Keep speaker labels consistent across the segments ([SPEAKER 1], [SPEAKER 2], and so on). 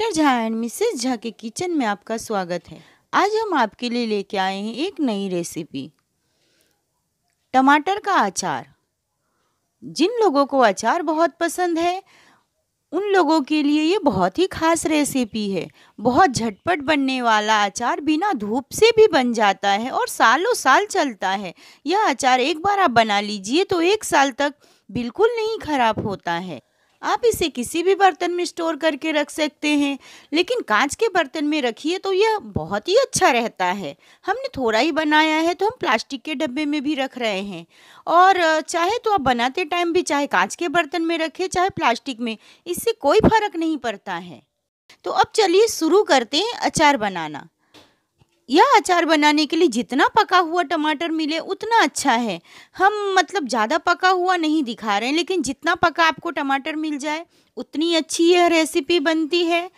[SPEAKER 1] mister Jha and missus Jha के kitchen में आपका स्वागत है आज हम आपके लिए लेके आए हैं एक नई रेसिपी टमाटर का अचार जिन लोगों को अचार बहुत पसंद है उन लोगों के लिए ये बहुत ही खास रेसिपी है बहुत झटपट बनने वाला अचार बिना धूप से भी बन जाता है और सालों साल चलता है यह अचार एक बार आप बना लीजिए तो एक साल तक बिल्कुल नहीं खराब होता है आप इसे किसी भी बर्तन में स्टोर करके रख सकते हैं लेकिन कांच के बर्तन में रखिए तो यह बहुत ही अच्छा रहता है हमने थोड़ा ही बनाया है तो हम प्लास्टिक के डब्बे में भी रख रहे हैं और चाहे तो आप बनाते टाइम भी चाहे कांच के बर्तन में रखें चाहे प्लास्टिक में इससे कोई फर्क नहीं पड़ता है तो अब चलिए शुरू करते हैं अचार बनाना यह अचार बनाने के लिए जितना पका हुआ टमाटर मिले उतना अच्छा है हम मतलब ज़्यादा पका हुआ नहीं दिखा रहे हैं लेकिन जितना पका आपको टमाटर मिल जाए उतनी अच्छी यह रेसिपी बनती है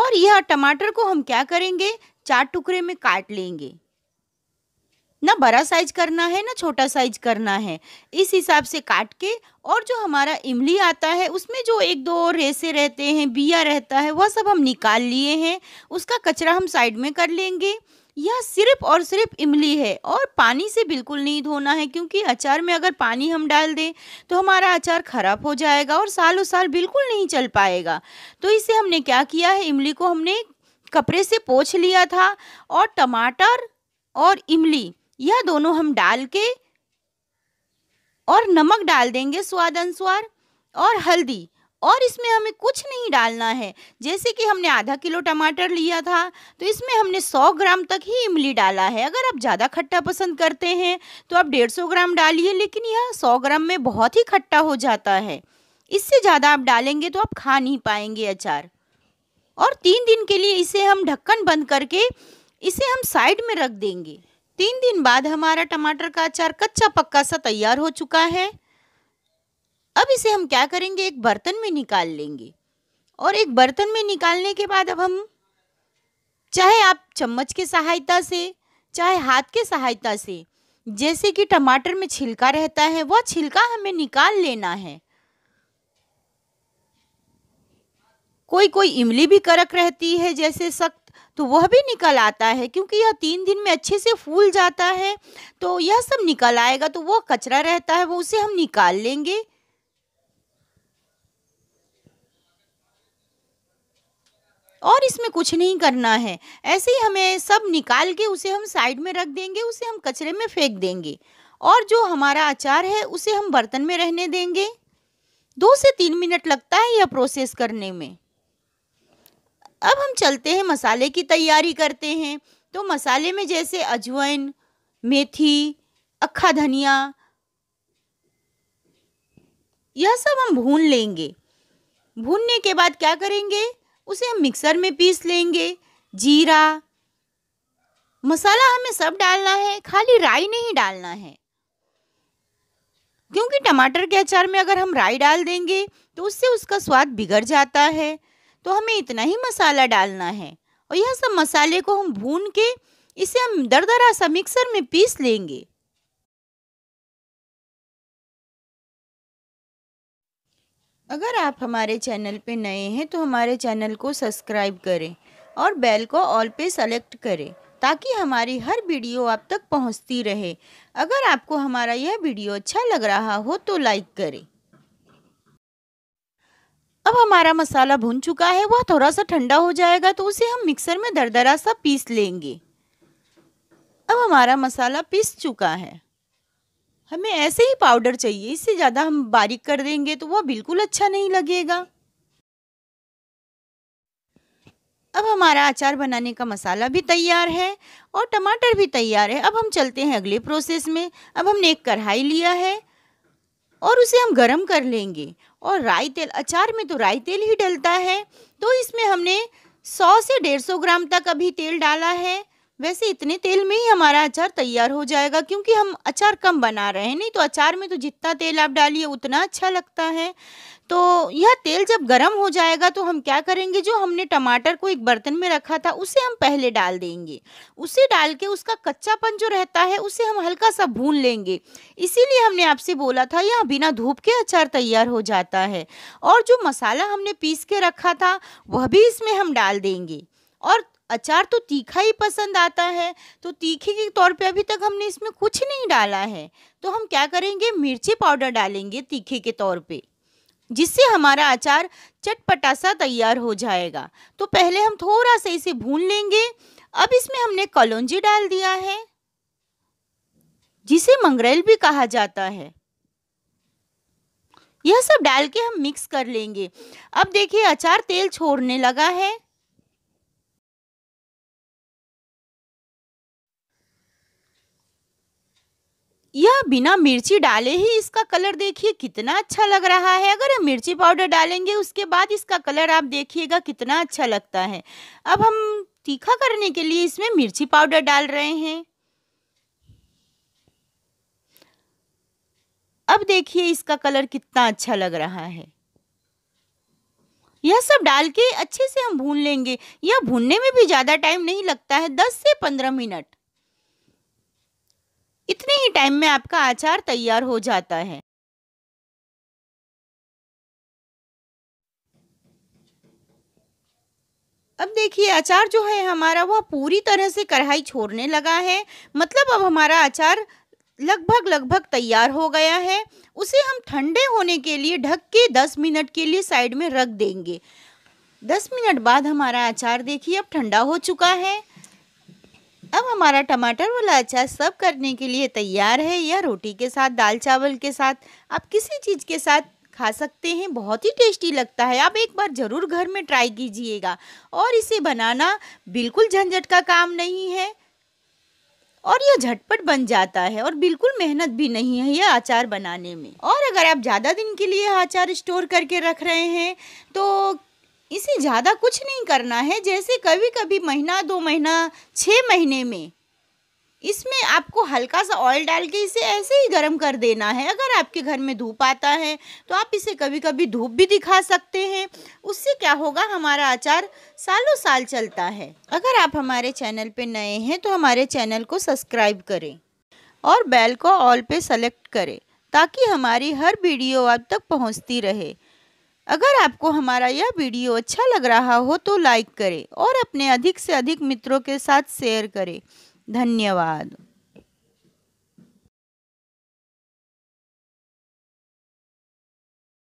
[SPEAKER 1] और यह टमाटर को हम क्या करेंगे चार टुकड़े में काट लेंगे ना बड़ा साइज करना है ना छोटा साइज करना है इस हिसाब से काट के और जो हमारा इमली आता है उसमें जो एक दो रेसे रहते हैं बिया रहता है वह सब हम निकाल लिए हैं उसका कचरा हम साइड में कर लेंगे यह सिर्फ और सिर्फ इमली है और पानी से बिल्कुल नहीं धोना है क्योंकि अचार में अगर पानी हम डाल दें तो हमारा अचार ख़राब हो जाएगा और सालों साल बिल्कुल नहीं चल पाएगा तो इसे हमने क्या किया है इमली को हमने कपड़े से पोछ लिया था और टमाटर और इमली यह दोनों हम डाल के और नमक डाल देंगे स्वाद अनुसार और हल्दी और इसमें हमें कुछ नहीं डालना है जैसे कि हमने आधा किलो टमाटर लिया था तो इसमें हमने 100 ग्राम तक ही इमली डाला है अगर आप ज़्यादा खट्टा पसंद करते हैं तो आप 150 ग्राम डालिए लेकिन यह 100 ग्राम में बहुत ही खट्टा हो जाता है इससे ज़्यादा आप डालेंगे तो आप खा नहीं पाएंगे अचार और तीन दिन के लिए इसे हम ढक्कन बंद करके इसे हम साइड में रख देंगे तीन दिन बाद हमारा टमाटर का अचार कच्चा पक्का सा तैयार हो चुका है अब इसे हम क्या करेंगे एक बर्तन में निकाल लेंगे और एक बर्तन में निकालने के बाद अब हम चाहे आप चम्मच के सहायता से चाहे हाथ के सहायता से जैसे कि टमाटर में छिलका रहता है वह छिलका हमें निकाल लेना है कोई कोई इमली भी करक रहती है जैसे सख्त तो वह भी निकल आता है क्योंकि यह तीन दिन में अच्छे से फूल जाता है तो यह सब निकल आएगा तो वह कचरा रहता है वो उसे हम निकाल लेंगे और इसमें कुछ नहीं करना है ऐसे ही हमें सब निकाल के उसे हम साइड में रख देंगे उसे हम कचरे में फेंक देंगे और जो हमारा अचार है उसे हम बर्तन में रहने देंगे दो से तीन मिनट लगता है यह प्रोसेस करने में अब हम चलते हैं मसाले की तैयारी करते हैं तो मसाले में जैसे अजवाइन मेथी अखा धनिया यह सब हम भून लेंगे भूनने के बाद क्या करेंगे उसे हम मिक्सर में पीस लेंगे जीरा मसाला हमें सब डालना है खाली राई नहीं डालना है क्योंकि टमाटर के अचार में अगर हम राई डाल देंगे तो उससे उसका स्वाद बिगड़ जाता है तो हमें इतना ही मसाला डालना है और यह सब मसाले को हम भून के इसे हम दरदरा सा मिक्सर में पीस लेंगे अगर आप हमारे चैनल पे नए हैं तो हमारे चैनल को सब्सक्राइब करें और बेल को ऑल पे सेलेक्ट करें ताकि हमारी हर वीडियो आप तक पहुंचती रहे अगर आपको हमारा यह वीडियो अच्छा लग रहा हो तो लाइक करें अब हमारा मसाला भुन चुका है वह थोड़ा सा ठंडा हो जाएगा तो उसे हम मिक्सर में दरदरा सा पीस लेंगे अब हमारा मसाला पीस चुका है हमें ऐसे ही पाउडर चाहिए इससे ज़्यादा हम बारीक कर देंगे तो वह बिल्कुल अच्छा नहीं लगेगा अब हमारा अचार बनाने का मसाला भी तैयार है और टमाटर भी तैयार है अब हम चलते हैं अगले प्रोसेस में अब हमने एक कढ़ाई लिया है और उसे हम गरम कर लेंगे और राई तेल अचार में तो राई तेल ही डलता है तो इसमें हमने 100 से 150 ग्राम तक अभी तेल डाला है वैसे इतने तेल में ही हमारा अचार तैयार हो जाएगा क्योंकि हम अचार कम बना रहे हैं नहीं तो अचार में तो जितना तेल आप डालिए उतना अच्छा लगता है तो यह तेल जब गर्म हो जाएगा तो हम क्या करेंगे जो हमने टमाटर को एक बर्तन में रखा था उसे हम पहले डाल देंगे उसे डाल के उसका कच्चापन जो रहता है उसे हम हल्का सा भून लेंगे इसीलिए हमने आपसे बोला था यह बिना धूप के अचार तैयार हो जाता है और जो मसाला हमने पीस के रखा था वह भी इसमें हम डाल देंगे और अचार तो तीखा ही पसंद आता है तो तीखे के तौर पे अभी तक हमने इसमें कुछ नहीं डाला है तो हम क्या करेंगे मिर्ची पाउडर डालेंगे तीखे के तौर पे जिससे हमारा अचार चटपटा सा तैयार हो जाएगा तो पहले हम थोड़ा सा इसे भून लेंगे अब इसमें हमने कलौजी डाल दिया है जिसे मंगरेल भी कहा जाता है यह सब डाल के हम मिक्स कर लेंगे अब देखिए अचार तेल छोड़ने लगा है यह बिना मिर्ची डाले ही इसका कलर देखिए कितना अच्छा लग रहा है अगर हम मिर्ची पाउडर डालेंगे उसके बाद इसका कलर आप देखिएगा कितना अच्छा लगता है अब हम तीखा करने के लिए इसमें मिर्ची पाउडर डाल रहे हैं अब देखिए इसका कलर कितना अच्छा लग रहा है यह सब डाल के अच्छे से हम भून लेंगे यह भूनने में भी ज़्यादा टाइम नहीं लगता है दस से पंद्रह मिनट इतने ही टाइम में आपका अचार तैयार हो जाता है अब देखिए अचार जो है हमारा वह पूरी तरह से कढ़ाई छोड़ने लगा है मतलब अब हमारा अचार लगभग लगभग तैयार हो गया है उसे हम ठंडे होने के लिए ढक के दस मिनट के लिए साइड में रख देंगे दस मिनट बाद हमारा अचार देखिए अब ठंडा हो चुका है अब हमारा टमाटर वाला अचार सब करने के लिए तैयार है यह रोटी के साथ दाल चावल के साथ आप किसी चीज़ के साथ खा सकते हैं बहुत ही टेस्टी लगता है आप एक बार ज़रूर घर में ट्राई कीजिएगा और इसे बनाना बिल्कुल झंझट का काम नहीं है और यह झटपट बन जाता है और बिल्कुल मेहनत भी नहीं है यह अचार बनाने में और अगर आप ज़्यादा दिन के लिए अचार स्टोर करके रख रहे हैं तो इसे ज़्यादा कुछ नहीं करना है जैसे कभी कभी महीना दो महीना छः महीने में इसमें आपको हल्का सा ऑयल डाल के इसे ऐसे ही गर्म कर देना है अगर आपके घर में धूप आता है तो आप इसे कभी कभी धूप भी दिखा सकते हैं उससे क्या होगा हमारा अचार सालों साल चलता है अगर आप हमारे चैनल पर नए हैं तो हमारे चैनल को सब्सक्राइब करें और बैल को ऑल पर सेलेक्ट करें ताकि हमारी हर वीडियो आप तक पहुँचती रहे अगर आपको हमारा यह वीडियो अच्छा लग रहा हो तो लाइक करें और अपने अधिक से अधिक मित्रों के साथ शेयर करें धन्यवाद